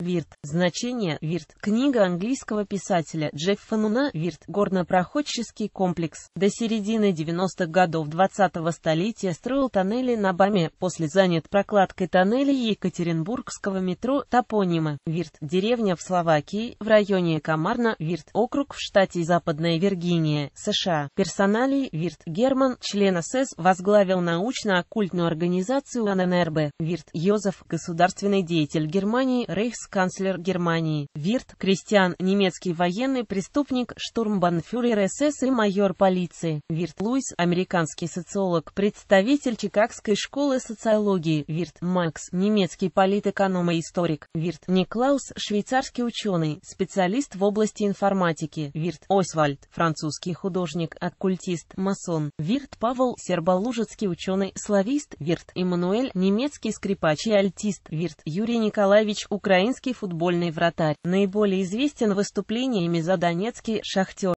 Вирт. Значение Вирт. Книга английского писателя Джеффа Нуна Вирт. Горнопроходческий комплекс. До середины 90-х годов 20-го столетия строил тоннели на Баме, после занят прокладкой тоннелей Екатеринбургского метро топонима Вирт. Деревня в Словакии, в районе Камарна Вирт. Округ в штате Западная Виргиния, США. Персоналий Вирт. Герман, член СС, возглавил научно-оккультную организацию ННРБ. Вирт. Йозеф, государственный деятель Германии, Рейхс канцлер Германии, Вирт, Кристиан, немецкий военный преступник, штурмбанфюрер СС и майор полиции, Вирт Луис, американский социолог, представитель Чикагской школы социологии, Вирт Макс, немецкий политэконом и историк, Вирт Никлаус, швейцарский ученый, специалист в области информатики, Вирт Освальд, французский художник, оккультист, масон, Вирт Павел, серболужецкий ученый, славист, Вирт Иммануэль, немецкий скрипач и альтист, Вирт Юрий Николаевич, украинский Донецкий футбольный вратарь, наиболее известен выступлениями за донецкий «Шахтер».